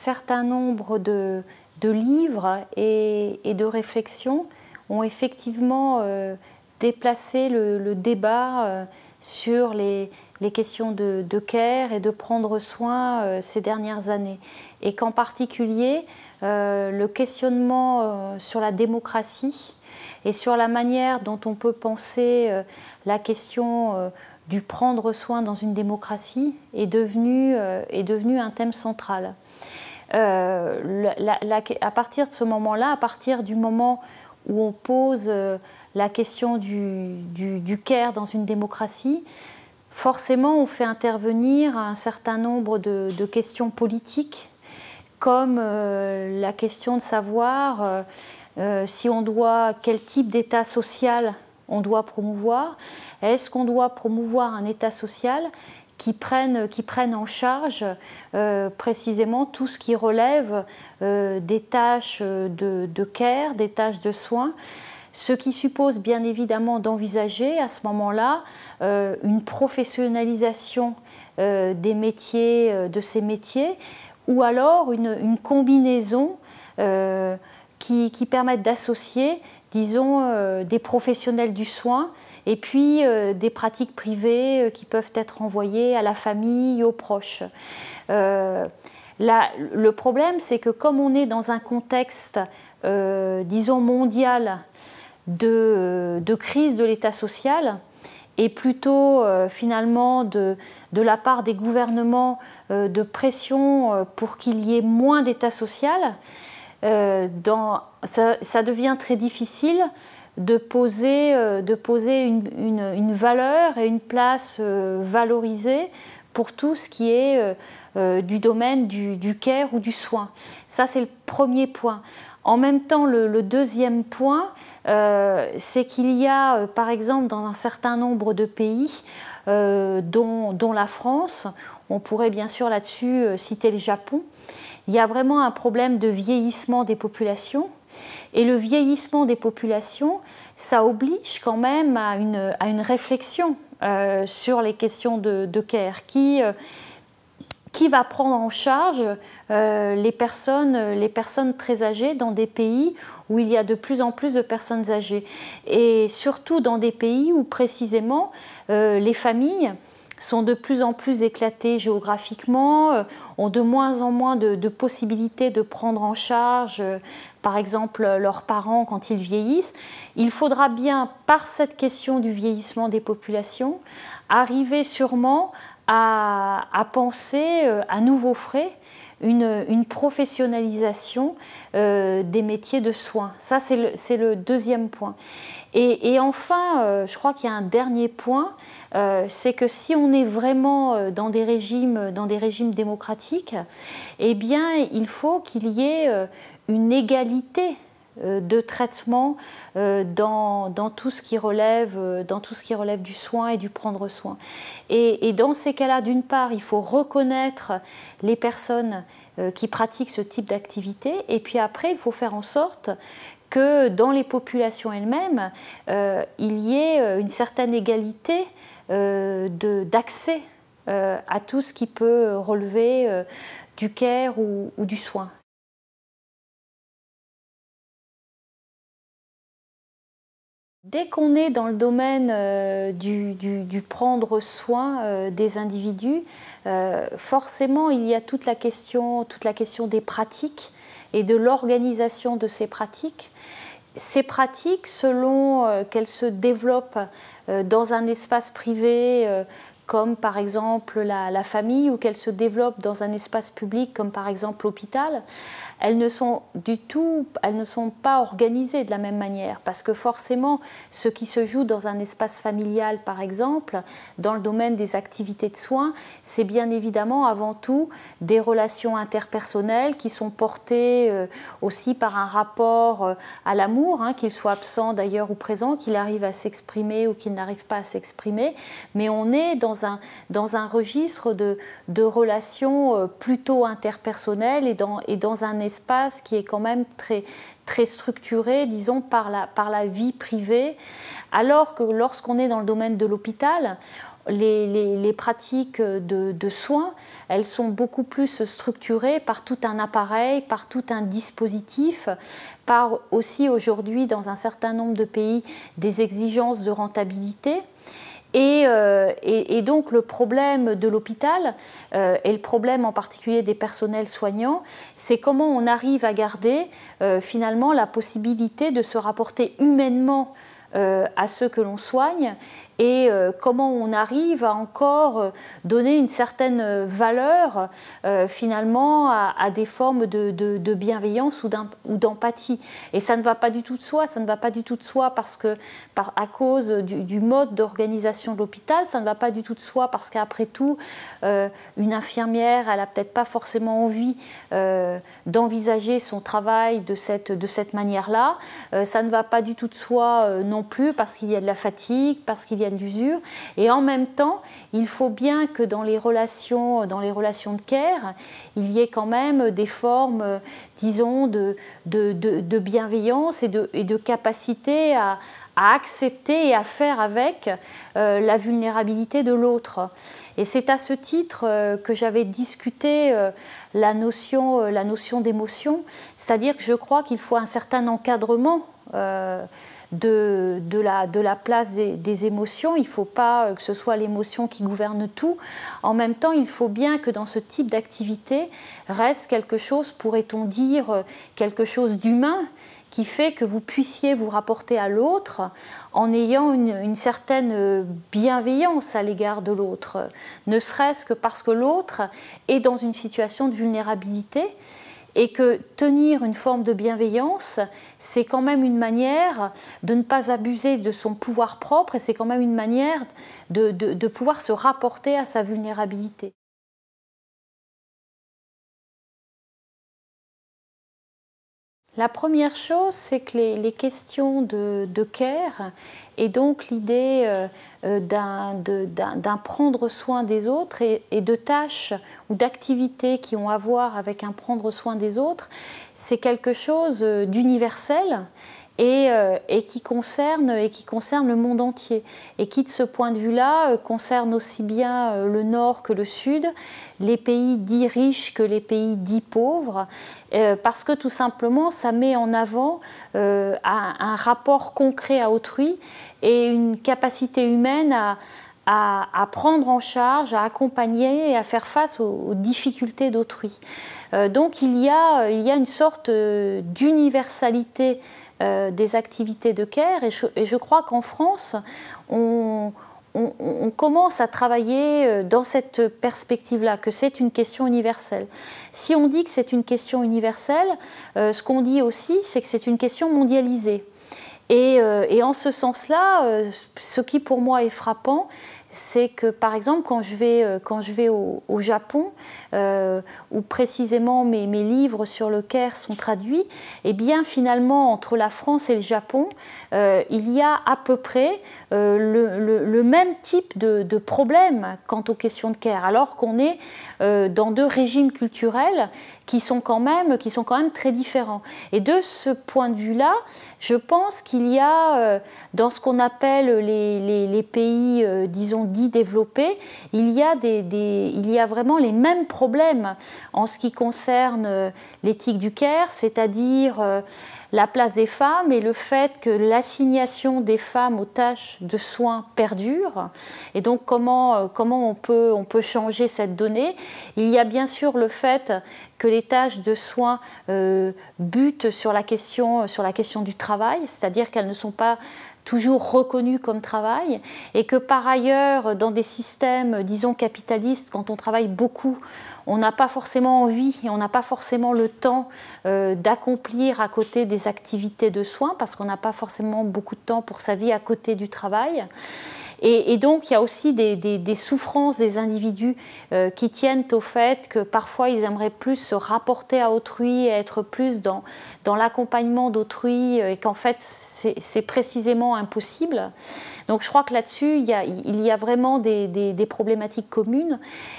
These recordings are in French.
certain nombre de, livres et, de réflexions ont effectivement euh, déplacé le, débat euh, sur les, questions de, care et de prendre soin euh, ces dernières années. Et qu'en particulier, le questionnement sur la démocratie et sur la manière dont on peut penser la question du prendre soin dans une démocratie est devenu, est devenu un thème central. Euh, à partir de ce moment-là, à partir du moment où on pose euh, la question du, du, dans une démocratie, forcément on fait intervenir un certain nombre de, questions politiques, comme euh, la question de savoir si on doit, quel type d'État social on doit promouvoir, est-ce qu'on doit promouvoir un État social qui prennent, qui prennent en charge euh, précisément tout ce qui relève euh, des tâches euh, de, care, des tâches de soins, ce qui suppose bien évidemment d'envisager à ce moment-là une professionnalisation des métiers, de ces métiers, ou alors une, combinaison qui, qui d'associer disons, euh, des professionnels du soin et puis euh, des pratiques privées euh, qui peuvent être envoyées à la famille, aux proches. le problème, c'est que comme on est dans un contexte, disons, mondial de, crise de l'état social, et plutôt finalement de, la part des gouvernements de pression pour qu'il y ait moins d'État social, euh, dans, ça, devient très difficile de poser, euh, de poser une, valeur et une place euh, valorisée pour tout ce qui est du domaine du, du, care ou du soin. Ça, c'est le premier point. En même temps, le, deuxième point, c'est qu'il y a, par exemple, dans un certain nombre de pays, dont, dont la France, on pourrait bien sûr là-dessus euh, citer le Japon. Il y a vraiment un problème de vieillissement des populations. Et le vieillissement des populations, ça oblige quand même à une, réflexion euh, sur les questions de, care. Qui, euh, qui va prendre en charge les, personnes, les personnes très âgées dans des pays où il y a de plus en plus de personnes âgées Et surtout dans des pays où précisément les familles sont de plus en plus éclatés géographiquement, euh, ont de moins en moins de, possibilités de prendre en charge, euh, par exemple, leurs parents quand ils vieillissent. Il faudra bien, par cette question du vieillissement des populations, arriver sûrement à penser euh, à nouveaux frais une, professionnalisation euh, des métiers de soins. Ça, c'est le, deuxième point. Et, enfin, euh, je crois qu'il y a un dernier point, euh, c'est que si on est vraiment dans des régimes, dans des régimes démocratiques, eh bien, il faut qu'il y ait une égalité euh, de traitement euh, dans, tout ce qui relève, euh, dans tout ce qui relève du soin et du prendre soin. Et, dans ces cas-là, d'une part, il faut reconnaître les personnes qui pratiquent ce type d'activité, et puis après, il faut faire en sorte que dans les populations elles-mêmes, il y ait une certaine égalité d'accès à tout ce qui peut relever du care ou du soin. Dès qu'on est dans le domaine euh, du, prendre soin euh, des individus, euh, forcément il y a toute la question, toute la question des pratiques et de l'organisation de ces pratiques ces pratiques, selon qu'elles se développent dans un espace privé, comme par exemple la, famille ou qu'elles se développent dans un espace public comme par exemple l'hôpital, elles ne sont du tout, elles ne sont pas organisées de la même manière parce que forcément ce qui se joue dans un espace familial par exemple, dans le domaine des activités de soins, c'est bien évidemment avant tout des relations interpersonnelles qui sont portées euh, aussi par un rapport euh, à l'amour, hein, qu'il soit absent d'ailleurs ou présent, qu'il arrive à s'exprimer ou qu'il n'arrive pas à s'exprimer, mais on est dans dans un, registre de, relations euh, plutôt interpersonnelles et dans, et dans un espace qui est quand même très, très structuré, disons, par la, par la vie privée, alors que lorsqu'on est dans le domaine de l'hôpital, les, pratiques de, de, soins, elles sont beaucoup plus structurées par tout un appareil, par tout un dispositif, par aussi aujourd'hui dans un certain nombre de pays des exigences de rentabilité. Euh, et, donc le problème de l'hôpital euh, et le problème en particulier des personnels soignants, c'est comment on arrive à garder euh, finalement la possibilité de se rapporter humainement euh, à ceux que l'on soigne et euh, comment on arrive à encore euh, donner une certaine valeur finalement à, des formes de, bienveillance ou d'empathie. Et ça ne va pas du tout de soi, ça ne va pas du tout de soi parce que par, à cause du, mode d'organisation de l'hôpital, ça ne va pas du tout de soi parce qu'après tout, une infirmière, elle n'a peut-être pas forcément envie d'envisager son travail de cette, de cette manière-là. ça ne va pas du tout de soi non plus parce qu'il y a de la fatigue, parce qu'il y a de l'usure. Et en même temps, il faut bien que dans les relations, dans les relations de care, il y ait quand même des formes, disons, de, de, de, bienveillance et de, et de capacité à, à accepter et à faire avec euh, la vulnérabilité de l'autre. Et c'est à ce titre euh, que j'avais discuté euh, la notion, la notion d'émotion, c'est-à-dire que je crois qu'il faut un certain encadrement de, de, la, de la place des, émotions. Il ne faut pas euh, que ce soit l'émotion qui gouverne tout. En même temps, il faut bien que dans ce type d'activité reste quelque chose, pourrait-on dire, euh, quelque chose d'humain qui fait que vous puissiez vous rapporter à l'autre en ayant une certaine euh, bienveillance à l'égard de l'autre, ne serait-ce que parce que l'autre est dans une situation de vulnérabilité et que tenir une forme de bienveillance, c'est quand même une manière de ne pas abuser de son pouvoir propre et c'est quand même une manière de, pouvoir se rapporter à sa vulnérabilité. La première chose, c'est que les, questions de, care et donc l'idée euh, euh, d'un prendre soin des autres et de tâches ou d'activités qui ont à voir avec un prendre soin des autres, c'est quelque chose euh, d'universel euh, et, qui concerne, et qui concerne le monde entier, et qui de ce point de vue-là euh, concerne aussi bien euh, le nord que le sud, les pays dits riches que les pays dits pauvres, parce que tout simplement ça met en avant un rapport concret à autrui et une capacité humaine à à, prendre en charge, à accompagner et à faire face aux, difficultés d'autrui. Euh, donc il y, a, euh, il y a une sorte euh, d'universalité des activités de care et je, crois qu'en France, on, commence à travailler dans cette perspective-là, que c'est une question universelle. Si on dit que c'est une question universelle, ce qu'on dit aussi, c'est que c'est une question mondialisée. Euh, et, en ce sens-là, euh, ce qui pour moi est frappant, c'est que par exemple quand je vais, euh, quand je vais au, Japon, où précisément mes, mes, livres sur le Caire sont traduits, eh bien finalement entre la France et le Japon, il y a à peu près le, même type de, problème quant aux questions de Caire, alors qu'on est dans deux régimes culturels qui sont quand même, qui sont quand même très différents. Et de ce point de vue-là, je pense qu'il il y a euh, dans ce qu'on appelle les, pays, euh, disons, dits développés, il y, a il y a vraiment les mêmes problèmes en ce qui concerne euh, l'éthique du care, c'est-à-dire la place des femmes et le fait que l'assignation des femmes aux tâches de soins perdure. Et donc comment, euh, comment on, peut, on peut changer cette donnée Il y a bien sûr le fait que les tâches de soins euh, butent sur la question, sur la question du travail, c'est-à-dire qu'elles ne sont pas toujours reconnu comme travail, et que par ailleurs, dans des systèmes, disons, capitalistes, quand on travaille beaucoup, on n'a pas forcément envie et on n'a pas forcément le temps euh, d'accomplir à côté des activités de soins, parce qu'on n'a pas forcément beaucoup de temps pour sa vie à côté du travail. Et, donc, il y a aussi des, souffrances des individus euh, qui tiennent au fait que parfois, ils aimeraient plus se rapporter à autrui, être plus dans, dans l'accompagnement d'autrui, euh, et qu'en fait, c'est précisément impossible. Donc, je crois que là-dessus, il, y a vraiment des, problématiques communes.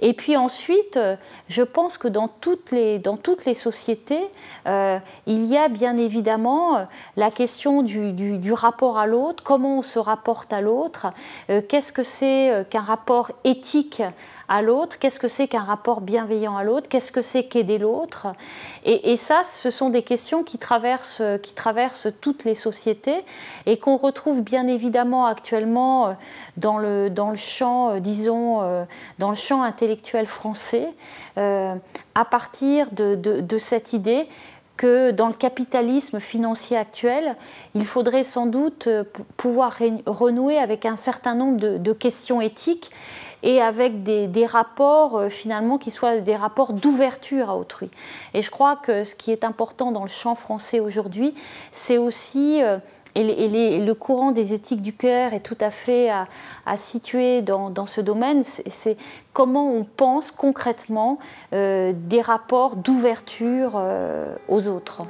Et puis ensuite, euh, je pense que dans toutes les, dans toutes les sociétés, il y a bien évidemment la question du, du rapport à l'autre, comment on se rapporte à l'autre, euh, qu'est-ce que c'est euh, qu'un rapport éthique à l'autre Qu'est-ce que c'est qu'un rapport bienveillant à l'autre Qu'est-ce que c'est qu'aider l'autre et, ça, ce sont des questions qui traversent, euh, qui traversent toutes les sociétés et qu'on retrouve bien évidemment actuellement dans le, dans le champ, disons, dans le champ intellectuel français, à partir de cette idée que dans le capitalisme financier actuel, il faudrait sans doute euh, pouvoir renouer avec un certain nombre de, questions éthiques et avec des, rapports euh, finalement qui soient des rapports d'ouverture à autrui. Et je crois que ce qui est important dans le champ français aujourd'hui, c'est aussi... Euh, et, le courant des éthiques du cœur est tout à fait à, situer dans, ce domaine. C'est comment on pense concrètement euh, des rapports d'ouverture euh, aux autres.